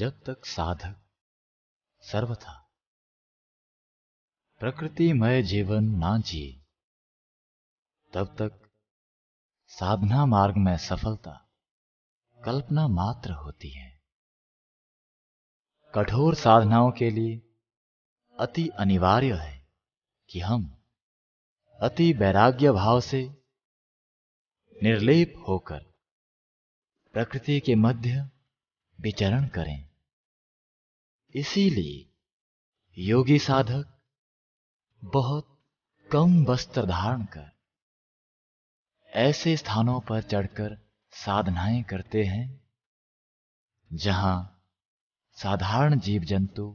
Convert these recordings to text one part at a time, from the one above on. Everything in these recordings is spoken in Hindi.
जब तक साधक सर्वथा प्रकृतिमय जीवन ना जिए तब तक साधना मार्ग में सफलता कल्पना मात्र होती है कठोर साधनाओं के लिए अति अनिवार्य है कि हम अति वैराग्य भाव से निर्लेप होकर प्रकृति के मध्य विचरण करें इसीलिए योगी साधक बहुत कम वस्त्र धारण कर ऐसे स्थानों पर चढ़कर साधनाएं करते हैं जहां साधारण जीव जंतु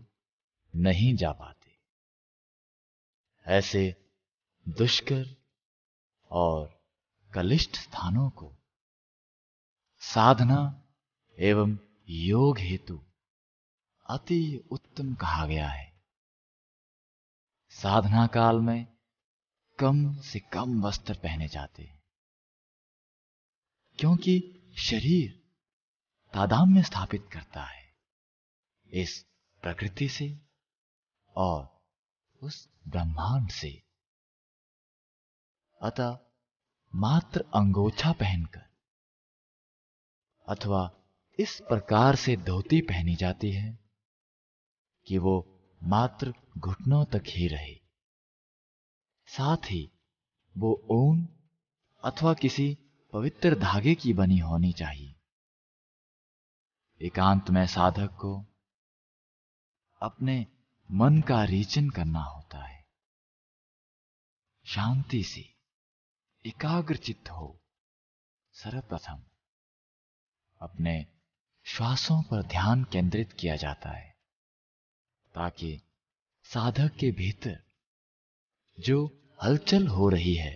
नहीं जा पाते ऐसे दुष्कर और कलिष्ठ स्थानों को साधना एवं योग हेतु अति उत्तम कहा गया है साधना काल में कम से कम वस्त्र पहने जाते हैं क्योंकि शरीर तादाम में स्थापित करता है इस प्रकृति से और उस ब्रह्मांड से अतः मात्र अंगोछा पहनकर अथवा इस प्रकार से धोती पहनी जाती है कि वो मात्र घुटनों तक ही रहे साथ ही वो ऊन अथवा किसी पवित्र धागे की बनी होनी चाहिए एकांत में साधक को अपने मन का रीचन करना होता है शांति से एकाग्रचित हो सर्वप्रथम अपने श्वासों पर ध्यान केंद्रित किया जाता है ताकि साधक के भीतर जो हलचल हो रही है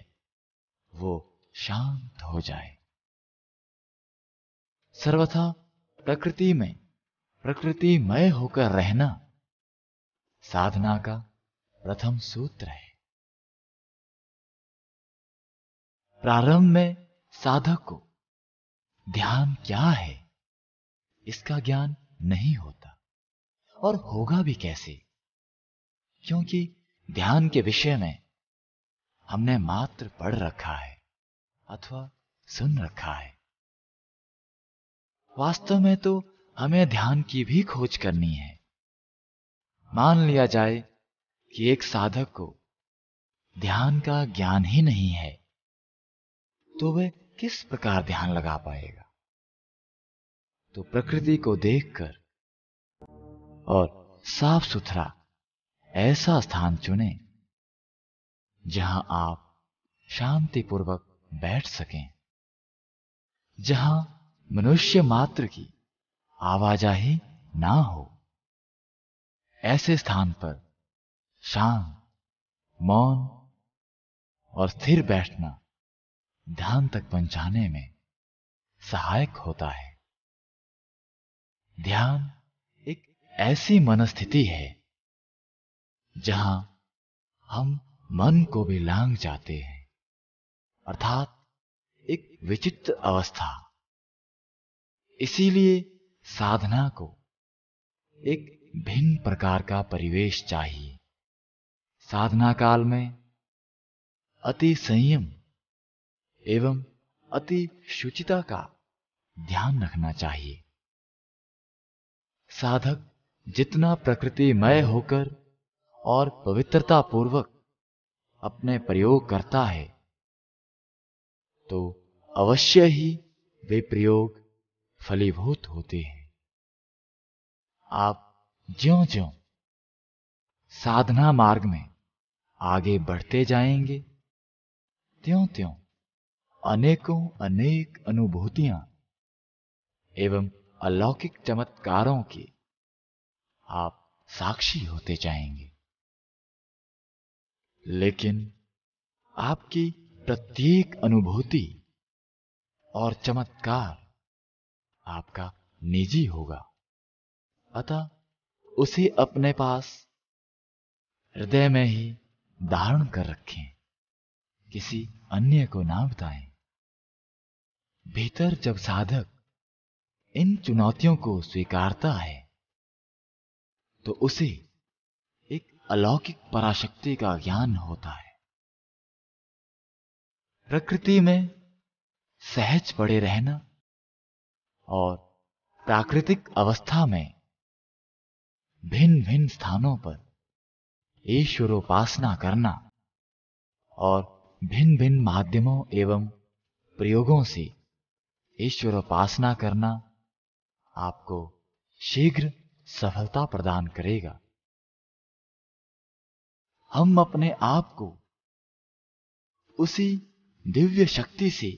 वो शांत हो जाए सर्वथा प्रकृति में प्रकृतिमय होकर रहना साधना का प्रथम सूत्र है प्रारंभ में साधक को ध्यान क्या है इसका ज्ञान नहीं होता और होगा भी कैसे क्योंकि ध्यान के विषय में हमने मात्र पढ़ रखा है अथवा सुन रखा है वास्तव में तो हमें ध्यान की भी खोज करनी है मान लिया जाए कि एक साधक को ध्यान का ज्ञान ही नहीं है तो वह किस प्रकार ध्यान लगा पाएगा तो प्रकृति को देखकर और साफ सुथरा ऐसा स्थान चुने जहां आप शांतिपूर्वक बैठ सकें जहां मनुष्य मात्र की आवाजाही ना हो ऐसे स्थान पर शांत मौन और स्थिर बैठना ध्यान तक पहुंचाने में सहायक होता है ध्यान एक ऐसी मनस्थिति है जहां हम मन को भी लांग जाते हैं अर्थात एक विचित्र अवस्था इसीलिए साधना को एक भिन्न प्रकार का परिवेश चाहिए साधना काल में अति संयम एवं अति शुचिता का ध्यान रखना चाहिए साधक जितना प्रकृतिमय होकर और पवित्रता पूर्वक अपने प्रयोग करता है तो अवश्य ही वे प्रयोग फलीभूत होते हैं आप ज्यो ज्यो साधना मार्ग में आगे बढ़ते जाएंगे त्यों त्यों अनेकों अनेक अनुभूतियां एवं अलौकिक चमत्कारों के आप साक्षी होते जाएंगे लेकिन आपकी प्रत्येक अनुभूति और चमत्कार आपका निजी होगा अतः उसे अपने पास हृदय में ही धारण कर रखें किसी अन्य को ना बताएं भीतर जब साधक इन चुनौतियों को स्वीकारता है तो उसे एक अलौकिक पराशक्ति का ज्ञान होता है प्रकृति में सहज पड़े रहना और प्राकृतिक अवस्था में भिन्न भिन्न स्थानों पर ईश्वरोपासना करना और भिन्न भिन्न माध्यमों एवं प्रयोगों से ईश्वरोपासना करना आपको शीघ्र सफलता प्रदान करेगा हम अपने आप को उसी दिव्य शक्ति से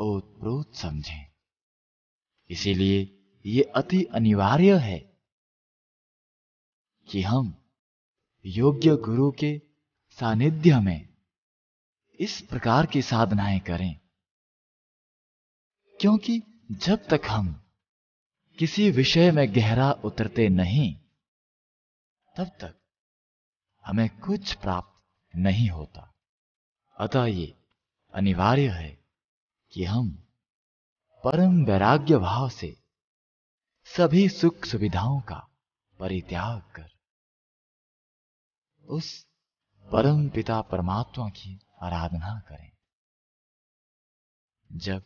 ओतप्रोत समझें इसीलिए ये अति अनिवार्य है कि हम योग्य गुरु के सानिध्य में इस प्रकार की साधनाएं करें क्योंकि जब तक हम किसी विषय में गहरा उतरते नहीं तब तक हमें कुछ प्राप्त नहीं होता अतः ये अनिवार्य है कि हम परम वैराग्य भाव से सभी सुख सुविधाओं का परित्याग कर उस परम पिता परमात्मा की आराधना करें जब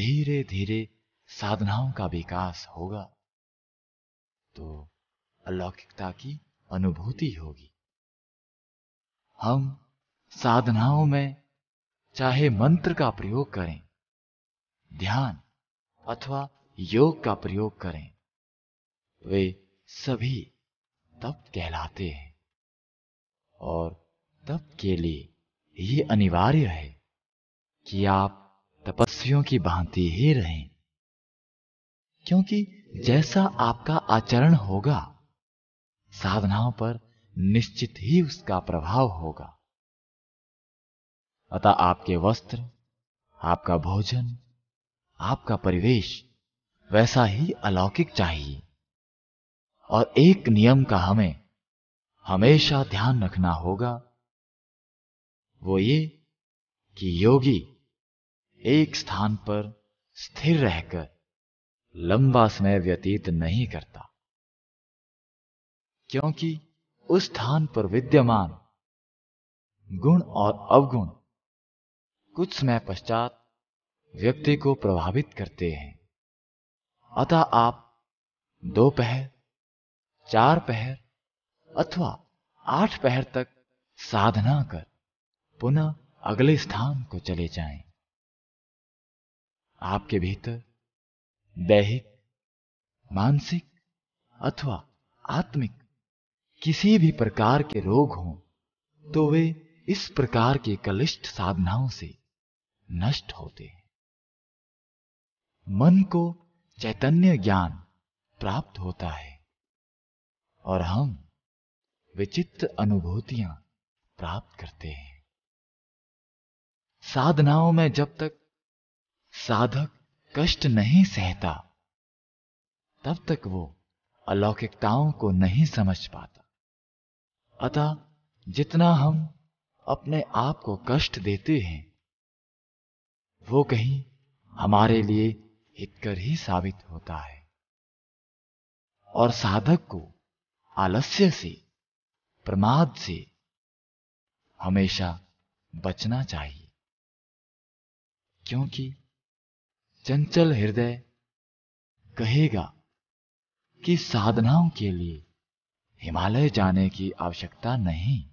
धीरे धीरे साधनाओं का विकास होगा तो अलौकिकता की अनुभूति होगी हम साधनाओं में चाहे मंत्र का प्रयोग करें ध्यान अथवा योग का प्रयोग करें वे सभी तप कहलाते हैं और तप के लिए ये अनिवार्य है कि आप तपस्वियों की भांति ही रहें क्योंकि जैसा आपका आचरण होगा साधनाओं पर निश्चित ही उसका प्रभाव होगा अतः आपके वस्त्र आपका भोजन आपका परिवेश वैसा ही अलौकिक चाहिए और एक नियम का हमें हमेशा ध्यान रखना होगा वो ये कि योगी एक स्थान पर स्थिर रहकर लंबा समय व्यतीत नहीं करता क्योंकि उस स्थान पर विद्यमान गुण और अवगुण कुछ समय पश्चात व्यक्ति को प्रभावित करते हैं अतः आप दोपहर चार पहर अथवा आठ पहर तक साधना कर पुनः अगले स्थान को चले जाएं। आपके भीतर दैहिक मानसिक अथवा आत्मिक किसी भी प्रकार के रोग हों तो वे इस प्रकार के कलिष्ट साधनाओं से नष्ट होते हैं मन को चैतन्य ज्ञान प्राप्त होता है और हम विचित्र अनुभूतियां प्राप्त करते हैं साधनाओं में जब तक साधक कष्ट नहीं सहता तब तक वो अलौकिकताओं को नहीं समझ पाता अतः जितना हम अपने आप को कष्ट देते हैं वो कहीं हमारे लिए हितकर ही साबित होता है और साधक को आलस्य से प्रमाद से हमेशा बचना चाहिए क्योंकि चंचल हृदय कहेगा कि साधनाओं के लिए हिमालय जाने की आवश्यकता नहीं